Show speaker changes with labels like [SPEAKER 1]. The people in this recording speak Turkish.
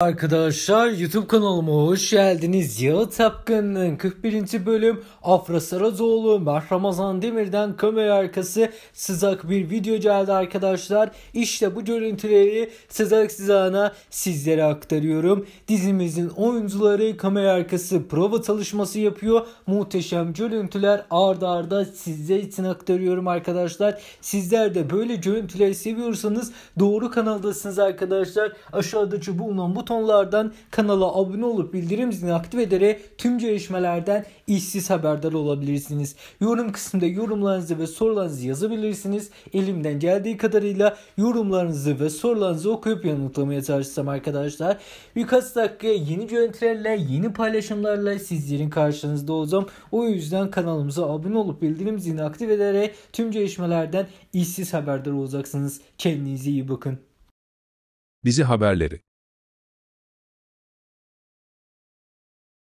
[SPEAKER 1] Arkadaşlar YouTube kanalıma hoş geldiniz. Yağı Tapkın'ın 41. bölüm Afra Sarazoğlu, Mert Ramazan Demir'den kamera arkası sızak bir video geldi arkadaşlar. İşte bu görüntüleri sızak sızağına sizlere aktarıyorum. Dizimizin oyuncuları kamera arkası prova çalışması yapıyor. Muhteşem görüntüler ardarda arda sizler için aktarıyorum arkadaşlar. Sizler de böyle görüntüleri seviyorsanız doğru kanaldasınız arkadaşlar. Aşağıdaki bulunan bu butonlardan kanala abone olup bildirim zilini aktif ederek tüm gelişmelerden işsiz haberdar olabilirsiniz. Yorum kısmında yorumlarınızı ve sorularınızı yazabilirsiniz. Elimden geldiği kadarıyla yorumlarınızı ve sorularınızı okuyup yanıtlamaya çalışacağım arkadaşlar. Birkaç dakika yeni görüntülerle, yeni paylaşımlarla sizlerin karşınızda olacağım. O yüzden kanalımıza abone olup bildirim zilini aktif ederek tüm gelişmelerden işsiz haberdar olacaksınız. Kendinize iyi bakın.
[SPEAKER 2] Bizi haberleri